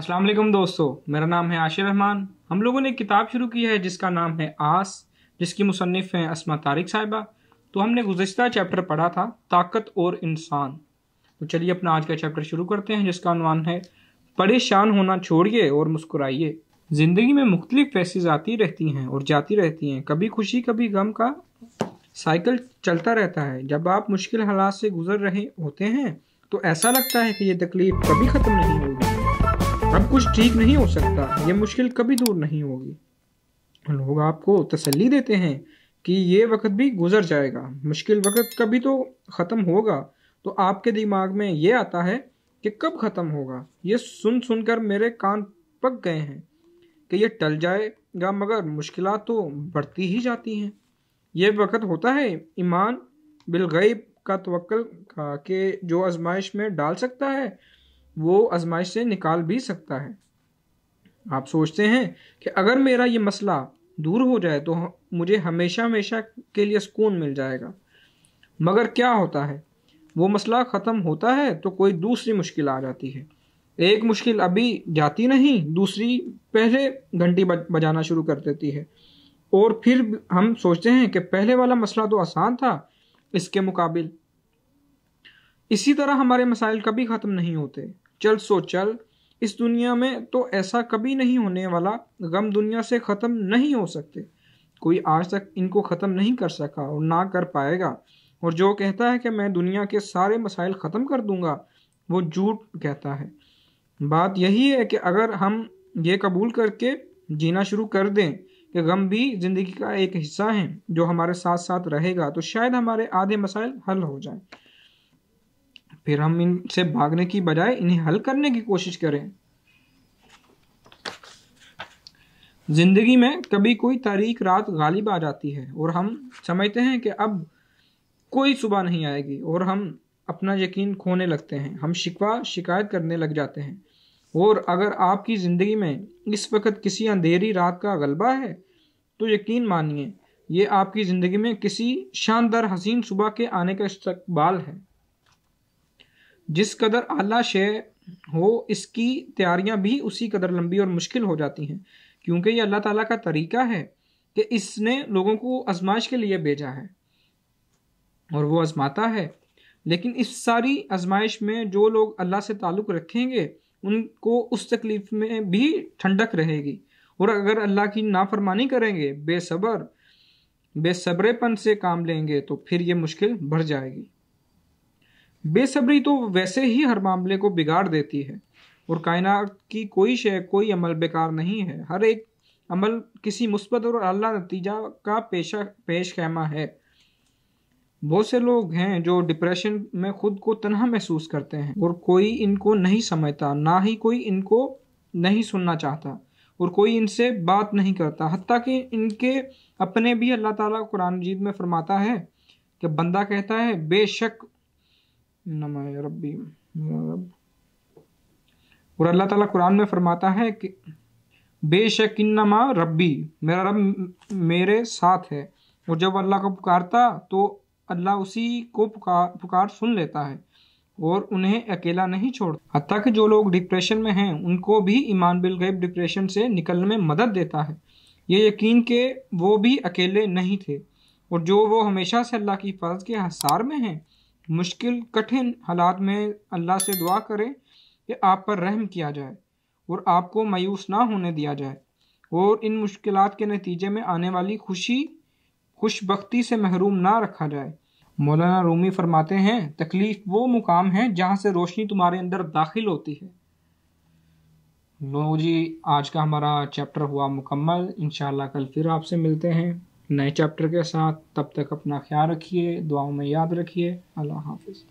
अस्सलाम वालेकुम दोस्तों मेरा नाम है आशिर रहमान हम लोगों ने एक किताब शुरू की है जिसका नाम है आस जिसकी मुसनफ़ हैं असमा तारिक साहिबा तो हमने गुजशत चैप्टर पढ़ा था ताकत और इंसान तो चलिए अपना आज का चैप्टर शुरू करते हैं जिसका अनवान है परेशान होना छोड़िए और मुस्कुराइए ज़िंदगी में मुख्तलिफ फेसेस आती रहती हैं और जाती रहती हैं कभी खुशी कभी गम का साइकिल चलता रहता है जब आप मुश्किल हालात से गुजर रहे होते हैं तो ऐसा लगता है कि ये तकलीफ़ कभी ख़त्म नहीं होगी अब कुछ ठीक नहीं हो सकता ये मुश्किल कभी दूर नहीं होगी लोग आपको तसल्ली देते हैं कि ये वक्त भी गुजर जाएगा मुश्किल वक्त कभी तो ख़त्म होगा तो आपके दिमाग में ये आता है कि कब ख़त्म होगा ये सुन सुनकर मेरे कान पक गए हैं कि ये टल जाएगा मगर मुश्किल तो बढ़ती ही जाती हैं ये वक्त होता है ईमान बिलगैब का तवक्ल का के जो आजमाइश में डाल सकता है वो आजमाइश से निकाल भी सकता है आप सोचते हैं कि अगर मेरा ये मसला दूर हो जाए तो मुझे हमेशा हमेशा के लिए सुकून मिल जाएगा मगर क्या होता है वो मसला ख़त्म होता है तो कोई दूसरी मुश्किल आ जाती है एक मुश्किल अभी जाती नहीं दूसरी पहले घंटी बजाना शुरू कर देती है और फिर हम सोचते हैं कि पहले वाला मसला तो आसान था इसके मुकाबले इसी तरह हमारे मसाइल कभी ख़त्म नहीं होते चल सो चल इस दुनिया में तो ऐसा कभी नहीं होने वाला गम दुनिया से ख़त्म नहीं हो सकते कोई आज तक इनको ख़त्म नहीं कर सका और ना कर पाएगा और जो कहता है कि मैं दुनिया के सारे मसाइल ख़त्म कर दूंगा वो झूठ कहता है बात यही है कि अगर हम ये कबूल करके जीना शुरू कर दें कि गम भी ज़िंदगी का एक हिस्सा है जो हमारे साथ साथ रहेगा तो शायद हमारे आधे मसाइल हल हो जाएं फिर हम इनसे भागने की बजाय इन्हें हल करने की कोशिश करें जिंदगी में कभी कोई तारीख रात गालिब आ जाती है और हम समझते हैं कि अब कोई सुबह नहीं आएगी और हम अपना यकीन खोने लगते हैं हम शिकवा शिकायत करने लग जाते हैं और अगर आपकी ज़िंदगी में इस वक्त किसी अंधेरी रात का गलबा है तो यकीन मानिए ये आपकी ज़िंदगी में किसी शानदार हसीन सुबह के आने का इस्तकबाल है जिस कदर आला शय हो इसकी तैयारियां भी उसी कदर लंबी और मुश्किल हो जाती हैं क्योंकि ये अल्लाह ताला का तरीका है कि इसने लोगों को आजमाइश के लिए भेजा है और वो आजमाता है लेकिन इस सारी आजमाइश में जो लोग अल्लाह से ताल्लुक़ रखेंगे उनको उस तकलीफ़ में भी ठंडक रहेगी और अगर अल्लाह की नाफरमानी करेंगे बेसब्र बेसब्रेपन से काम लेंगे तो फिर ये मुश्किल बढ़ जाएगी बेसब्री तो वैसे ही हर मामले को बिगाड़ देती है और कायनात की कोई शय कोई अमल बेकार नहीं है हर एक अमल किसी मुस्बत और अल्लाह नतीजा का पेशा पेश खैमा है बहुत से लोग हैं जो डिप्रेशन में खुद को तनहा महसूस करते हैं और कोई इनको नहीं समझता ना ही कोई इनको नहीं सुनना चाहता और कोई इनसे बात नहीं करता हती कि इनके अपने भी अल्लाह ताला कुरान मजीद में फरमाता है कि बंदा कहता है बेशक नमा और अल्लाह ताला कुरान में फरमाता है कि बेशक इन्नमा रब्बी मेरा रब मेरे साथ है और जब अल्लाह को पुकारता तो अल्लाह उसी को पुकार पुकार सुन लेता है और उन्हें अकेला नहीं छोड़ता हती कि जो लोग डिप्रेशन में हैं उनको भी ईमान बिलगैब डिप्रेशन से निकलने में मदद देता है ये यकीन के वो भी अकेले नहीं थे और जो वो हमेशा से अल्लाह की फर्ज के हसार में हैं मुश्किल कठिन हालात में अल्लाह से दुआ करें कि आप पर रहम किया जाए और आपको मायूस ना होने दिया जाए और इन मुश्किल के नतीजे में आने वाली खुशी खुशबख्ती से महरूम ना रखा जाए मौलाना रूमी फरमाते हैं तकलीफ़ वो मुकाम है जहाँ से रोशनी तुम्हारे अंदर दाखिल होती है लो जी आज का हमारा चैप्टर हुआ मुकम्मल इन कल फिर आपसे मिलते हैं नए चैप्टर के साथ तब तक अपना ख्याल रखिए दुआओं में याद रखिए अल्लाह हाफिज़